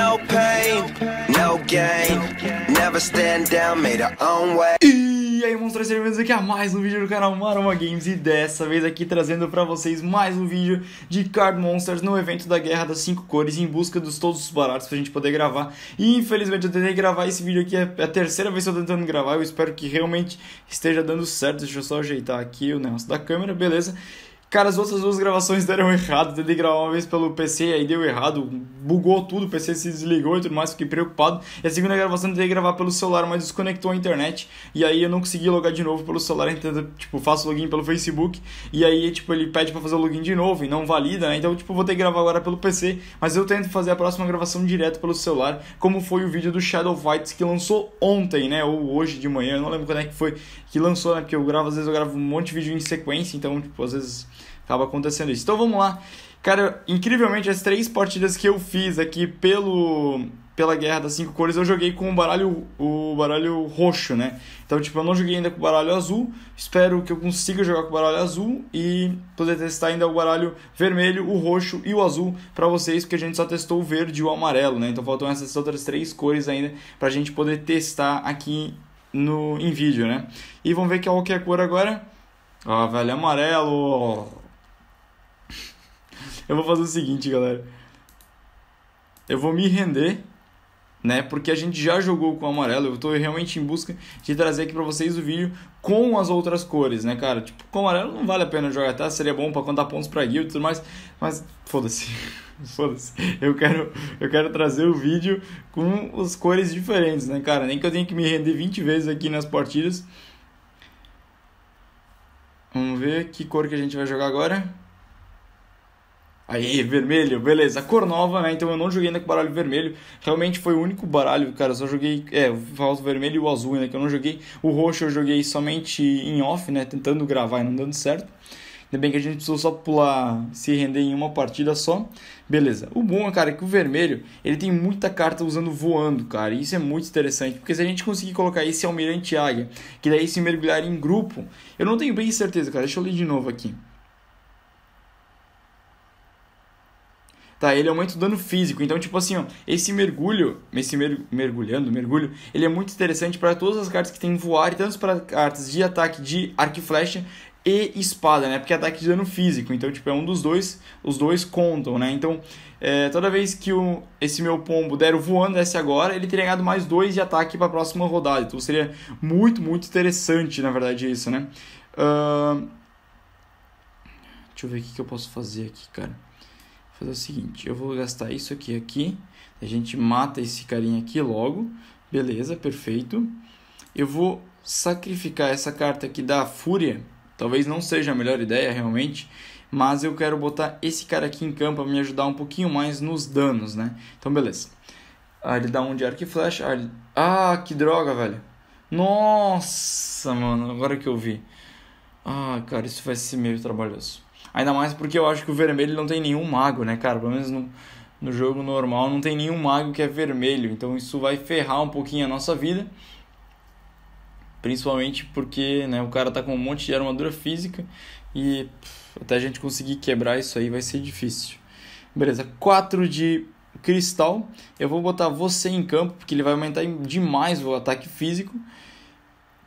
No pain, no gain. Never stand down, made own way. E aí, monstros, sejam bem-vindos aqui a mais um vídeo do canal Maroma Games e dessa vez aqui trazendo para vocês mais um vídeo de Card Monsters no evento da Guerra das Cinco Cores em busca dos todos os baratos pra gente poder gravar. E infelizmente eu tentei gravar esse vídeo aqui, é a terceira vez que eu tô tentando gravar, eu espero que realmente esteja dando certo. Deixa eu só ajeitar aqui o negócio da câmera, beleza? Cara, as outras duas gravações deram errado. Tentei gravar uma vez pelo PC, aí deu errado. Bugou tudo, o PC se desligou e tudo mais, fiquei preocupado. E a segunda gravação tentei gravar pelo celular, mas desconectou a internet. E aí eu não consegui logar de novo pelo celular. Então, tipo, faço login pelo Facebook. E aí, tipo, ele pede para fazer o login de novo e não valida, né? Então, tipo, vou ter que gravar agora pelo PC. Mas eu tento fazer a próxima gravação direto pelo celular, como foi o vídeo do Shadow Fights que lançou ontem, né? Ou hoje de manhã, eu não lembro quando é que foi que lançou, né? Porque eu gravo, às vezes eu gravo um monte de vídeo em sequência, então, tipo, às vezes acaba acontecendo isso. Então vamos lá. Cara, incrivelmente, as três partidas que eu fiz aqui pelo pela Guerra das Cinco Cores, eu joguei com o baralho, o baralho roxo, né? Então, tipo, eu não joguei ainda com o baralho azul. Espero que eu consiga jogar com o baralho azul e poder testar ainda o baralho vermelho, o roxo e o azul para vocês, porque a gente só testou o verde e o amarelo, né? Então, faltam essas outras três cores ainda pra gente poder testar aqui no em vídeo, né? E vamos ver qual que é a cor agora. Ó, ah, velho, amarelo! eu vou fazer o seguinte, galera. Eu vou me render, né? Porque a gente já jogou com o amarelo. Eu tô realmente em busca de trazer aqui pra vocês o vídeo com as outras cores, né, cara? Tipo, com o amarelo não vale a pena jogar, tá? Seria bom pra contar pontos pra guild e tudo mais. Mas, foda-se. Foda-se. Eu quero, eu quero trazer o vídeo com as cores diferentes, né, cara? Nem que eu tenha que me render 20 vezes aqui nas partidas. Vamos ver que cor que a gente vai jogar agora. Aí, vermelho, beleza. Cor nova, né? Então eu não joguei ainda com baralho vermelho. Realmente foi o único baralho, cara. Eu só joguei é, o vermelho e o azul ainda, né? que eu não joguei. O roxo eu joguei somente em off, né? Tentando gravar e não dando certo. Ainda bem que a gente precisou só pular, se render em uma partida só. Beleza. O bom, cara, é que o vermelho, ele tem muita carta usando voando, cara. E isso é muito interessante, porque se a gente conseguir colocar esse almirante águia, que daí se mergulhar em grupo... Eu não tenho bem certeza, cara. Deixa eu ler de novo aqui. tá? Ele aumenta é o dano físico. Então, tipo assim, ó, esse mergulho, esse mer mergulhando, mergulho, ele é muito interessante para todas as cartas que tem voar e tanto para cartas de ataque de arco e flecha e espada, né? Porque é ataque de dano físico. Então, tipo, é um dos dois, os dois contam, né? Então, é, toda vez que o, esse meu pombo der o voando desse agora, ele teria ganhado mais dois de ataque para a próxima rodada. Então, seria muito, muito interessante, na verdade, isso, né? Uh... Deixa eu ver o que, que eu posso fazer aqui, cara fazer o seguinte, eu vou gastar isso aqui aqui, a gente mata esse carinha aqui logo, beleza, perfeito. Eu vou sacrificar essa carta aqui da Fúria, talvez não seja a melhor ideia realmente, mas eu quero botar esse cara aqui em campo para me ajudar um pouquinho mais nos danos, né? Então, beleza. Ah, ele dá um de arco e flecha. Ah, ele... ah, que droga, velho. Nossa, mano, agora que eu vi. Ah, cara, isso vai ser meio trabalhoso. Ainda mais porque eu acho que o vermelho não tem nenhum mago, né, cara? Pelo menos no, no jogo normal não tem nenhum mago que é vermelho. Então isso vai ferrar um pouquinho a nossa vida. Principalmente porque né, o cara tá com um monte de armadura física e pff, até a gente conseguir quebrar isso aí vai ser difícil. Beleza, 4 de cristal. Eu vou botar você em campo porque ele vai aumentar demais o ataque físico.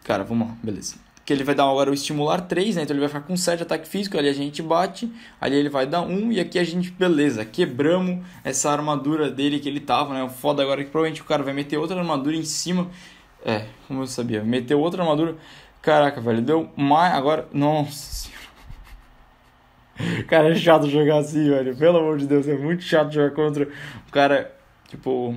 Cara, vamos lá, beleza que ele vai dar agora o estimular 3, né? Então ele vai ficar com 7 ataque físico, ali a gente bate, ali ele vai dar 1 e aqui a gente, beleza, quebramos essa armadura dele que ele tava, né? O foda agora é que provavelmente o cara vai meter outra armadura em cima. É, como eu sabia, meteu outra armadura. Caraca, velho, deu mais agora, nossa senhora. Cara, é chato jogar assim, velho. Pelo amor de Deus, é muito chato jogar contra o cara, tipo,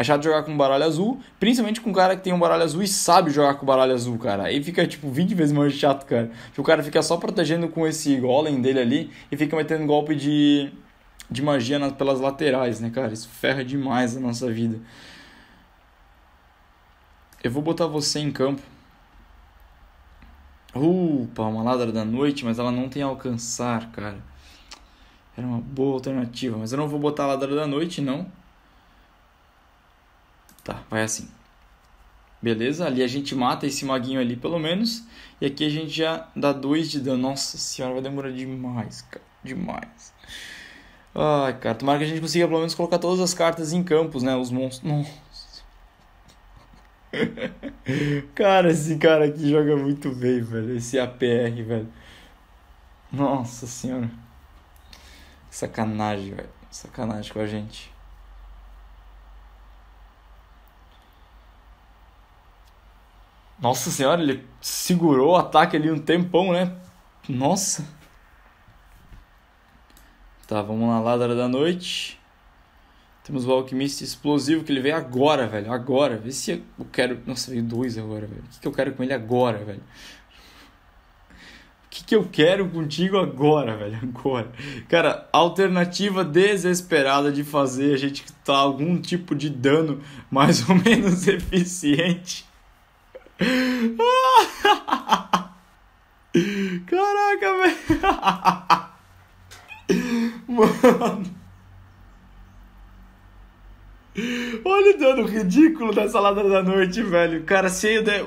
é chato jogar com baralho azul, principalmente com um cara que tem um baralho azul e sabe jogar com baralho azul, cara. Aí fica, tipo, 20 vezes mais chato, cara. Que tipo, o cara fica só protegendo com esse golem dele ali e fica metendo golpe de, de magia pelas laterais, né, cara? Isso ferra demais a nossa vida. Eu vou botar você em campo. Upa, uma ladra da noite, mas ela não tem alcançar, cara. Era uma boa alternativa, mas eu não vou botar a ladra da noite, não. Tá, vai é assim. Beleza? Ali a gente mata esse maguinho ali pelo menos. E aqui a gente já dá 2 de dano. Nossa senhora, vai demorar demais, cara. Demais. Ai, cara, tomara que a gente consiga pelo menos colocar todas as cartas em campos, né? Os monstros. Nossa. cara, esse cara aqui joga muito bem, velho. Esse APR, velho. Nossa senhora. Sacanagem, velho. Sacanagem com a gente. Nossa senhora, ele segurou o ataque ali um tempão, né? Nossa. Tá, vamos lá, Ladra da Noite. Temos o Alquimista Explosivo, que ele veio agora, velho. Agora. Vê se eu quero... Nossa, veio dois agora, velho. O que, eu quero com ele agora, velho? O que, que eu quero contigo agora, velho? Agora. Cara, alternativa desesperada de fazer a gente tá algum tipo de dano mais ou menos eficiente Caraca, velho. Mano. Olha o dano ridículo da salada da noite, velho. Cara, se eu der...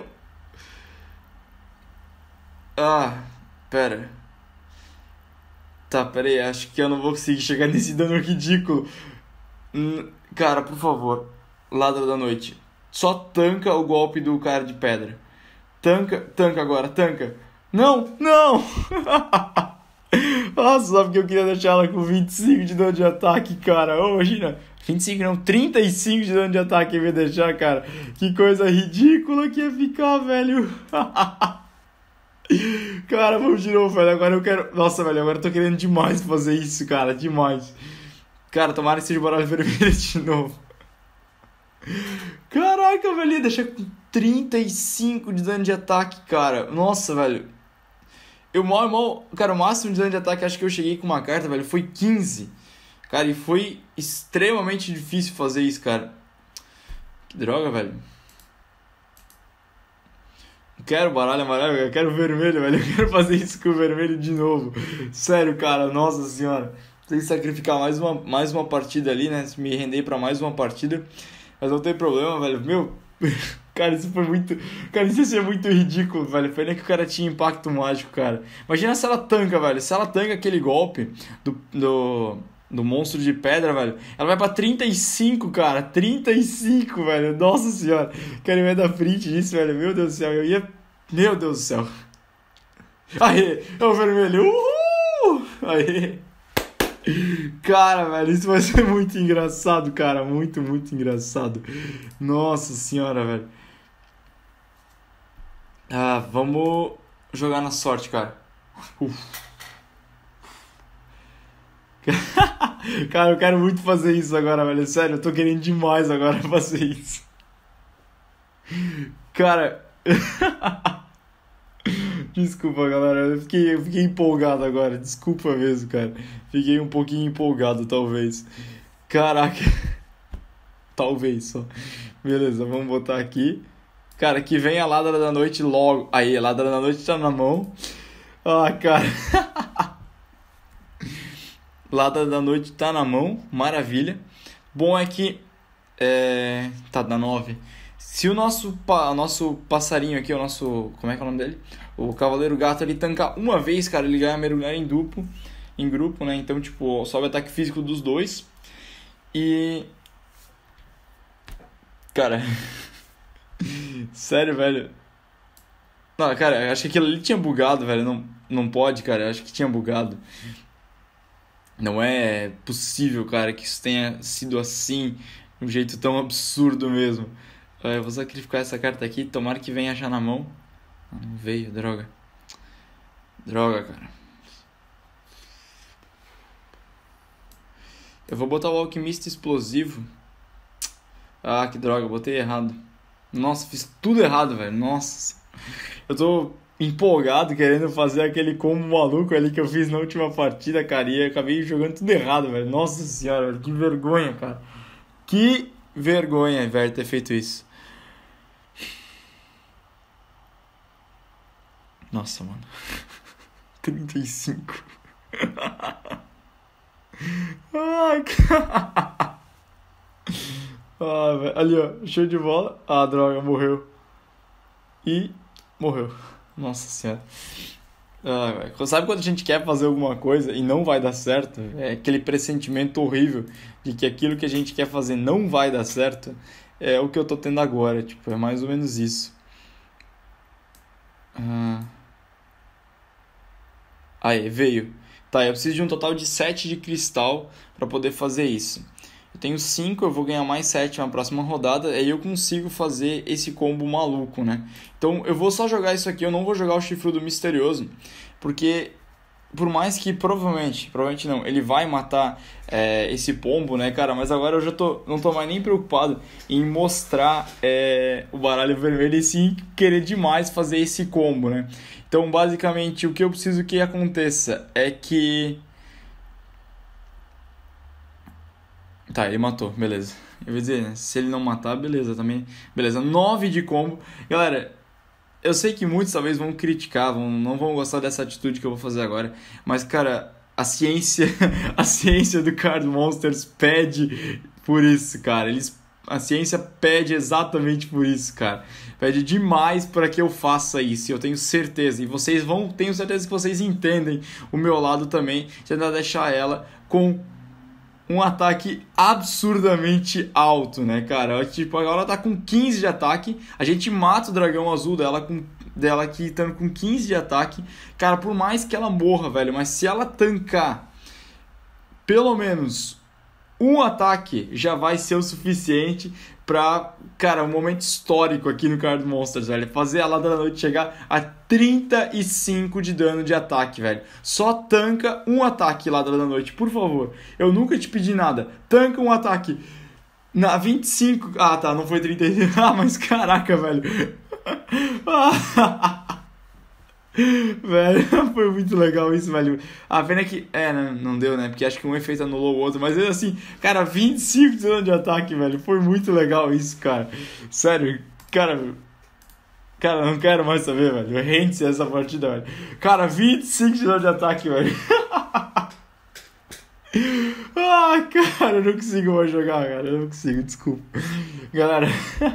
Ah, pera. Tá, pera aí. Acho que eu não vou conseguir chegar nesse dano ridículo. Hum, cara, por favor. Ladra da noite só tanca o golpe do cara de pedra. Tanca, tanca agora, tanca. Não, não! Nossa, só porque eu queria deixar ela com 25 de dano de ataque, cara. Ô, imagina, 25 não, 35 de dano de ataque me deixar, cara. Que coisa ridícula que ia ficar, velho. cara, vamos de novo, velho. Agora eu quero. Nossa, velho, agora eu tô querendo demais fazer isso, cara. Demais. Cara, tomara que seja o baralho vermelho de novo. Caraca, velho, deixa com 35 de dano de ataque, cara. Nossa, velho. Eu mal, mal. Cara, o máximo de dano de ataque acho que eu cheguei com uma carta, velho, foi 15. Cara, e foi extremamente difícil fazer isso, cara. Que droga, velho. Não quero baralho amarelo, eu quero vermelho, velho. Eu quero fazer isso com o vermelho de novo. Sério, cara, nossa senhora. Tem que sacrificar mais uma, mais uma partida ali, né? Me render para mais uma partida. Mas não tem problema, velho. Meu, cara, isso foi muito. Cara, isso é muito ridículo, velho. Pena que o cara tinha impacto mágico, cara. Imagina se ela tanca, velho. Se ela tanca aquele golpe do. do do monstro de pedra, velho. Ela vai pra 35, cara. 35, velho. Nossa senhora. Cara, ver da frente print velho. Meu Deus do céu. Eu ia. Meu Deus do céu. Aê, é o vermelho. Uhul! Aê. Cara, velho, isso vai ser muito engraçado, cara. Muito, muito engraçado. Nossa senhora, velho. Ah, vamos jogar na sorte, cara. Uf. cara, eu quero muito fazer isso agora, velho. Sério, eu tô querendo demais agora fazer isso. Cara. Desculpa, galera. Eu fiquei, eu fiquei empolgado agora. Desculpa mesmo, cara. Fiquei um pouquinho empolgado, talvez. Caraca. Talvez só. Beleza, vamos botar aqui. Cara, que vem a ladra da noite logo. Aí, a ladra da noite tá na mão. Ah, cara. ladra da noite tá na mão. Maravilha. Bom é que. É... Tá, da 9. Se o nosso, pa... nosso passarinho aqui, o nosso. Como é que é o nome dele? O Cavaleiro Gato ele tanca uma vez, cara, ele ganha mergulhar em duplo, em grupo, né? Então, tipo, sobe ataque físico dos dois. E. Cara. Sério, velho. Não, cara, acho que aquilo ali tinha bugado, velho. Não, não pode, cara. Acho que tinha bugado. Não é possível, cara, que isso tenha sido assim. De um jeito tão absurdo mesmo. É, eu vou sacrificar essa carta aqui. Tomara que venha achar na mão. Não veio, droga. Droga, cara. Eu vou botar o alquimista explosivo. Ah, que droga, botei errado. Nossa, fiz tudo errado, velho. Nossa. Eu tô empolgado querendo fazer aquele combo maluco ali que eu fiz na última partida, cara. E acabei jogando tudo errado, velho. Nossa senhora, que vergonha, cara. Que vergonha, velho, ter feito isso. Nossa, mano. 35. Ai, cara. Ah, velho. Ali, ó. Show de bola. Ah, droga, morreu. E morreu. Nossa senhora. Ah, Sabe quando a gente quer fazer alguma coisa e não vai dar certo? É aquele pressentimento horrível de que aquilo que a gente quer fazer não vai dar certo. É o que eu tô tendo agora. Tipo, é mais ou menos isso. Ah. Aí, veio. Tá, eu preciso de um total de 7 de cristal para poder fazer isso. Eu tenho 5, eu vou ganhar mais 7 na próxima rodada, aí eu consigo fazer esse combo maluco, né? Então eu vou só jogar isso aqui, eu não vou jogar o do misterioso, porque por mais que provavelmente, provavelmente não, ele vai matar é, esse pombo, né, cara? Mas agora eu já tô, não tô mais nem preocupado em mostrar é, o baralho vermelho e sim querer demais fazer esse combo, né? Então, basicamente, o que eu preciso que aconteça é que. Tá, ele matou, beleza. Eu vou dizer, se ele não matar, beleza também. Beleza, 9 de combo. Galera, eu sei que muitos talvez vão criticar, vão, não vão gostar dessa atitude que eu vou fazer agora, mas cara, a ciência, a ciência do Card Monsters pede por isso, cara. Eles a ciência pede exatamente por isso, cara. Pede demais para que eu faça isso, eu tenho certeza. E vocês vão, tenho certeza que vocês entendem o meu lado também, tentar deixar ela com um ataque absurdamente alto, né, cara? Tipo, agora ela tá com 15 de ataque, a gente mata o dragão azul dela com dela aqui tá com 15 de ataque. Cara, por mais que ela morra, velho, mas se ela tancar pelo menos um ataque já vai ser o suficiente para, cara, um momento histórico aqui no Card Monsters, velho. Fazer a Lada da Noite chegar a 35 de dano de ataque, velho. Só tanca um ataque, Lada da Noite, por favor. Eu nunca te pedi nada. Tanca um ataque. Na 25. Ah, tá, não foi 30. Ah, mas caraca, velho. Velho, foi muito legal isso, velho. A pena é que. É, não, né, não deu, né? Porque acho que um efeito anulou o outro. Mas assim, cara, 25 de dano de ataque, velho. Foi muito legal isso, cara. Sério, cara. Cara, não quero mais saber, velho. Rende-se essa partida, velho. Cara, 25 de dano de ataque, velho. Ah, cara, eu não consigo mais jogar, cara. Eu não consigo, desculpa. Galera,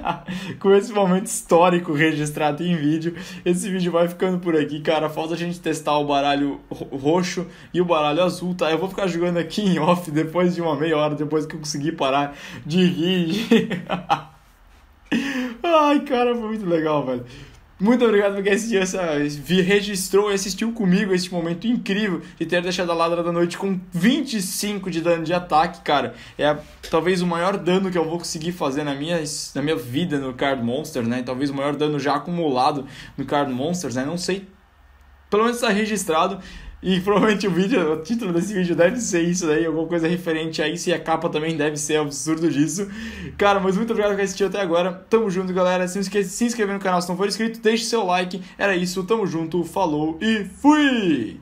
com esse momento histórico registrado em vídeo, esse vídeo vai ficando por aqui, cara. Falta a gente testar o baralho roxo e o baralho azul, tá? Eu vou ficar jogando aqui em off depois de uma meia hora, depois que eu conseguir parar de rir. Ai, cara, foi muito legal, velho. Muito obrigado por quem assistiu essa. registrou e assistiu comigo este momento incrível de ter deixado a ladra da noite com 25 de dano de ataque, cara. É talvez o maior dano que eu vou conseguir fazer na minha, na minha vida no Card Monsters, né? Talvez o maior dano já acumulado no Card Monsters, né? Não sei. Pelo menos está registrado. E provavelmente o vídeo, o título desse vídeo deve ser isso daí, alguma coisa referente a isso, e a capa também deve ser absurdo disso. Cara, mas muito obrigado por assistir até agora. Tamo junto, galera. Se não esqueça de se inscrever no canal se não for inscrito, deixe seu like. Era isso, tamo junto, falou e fui!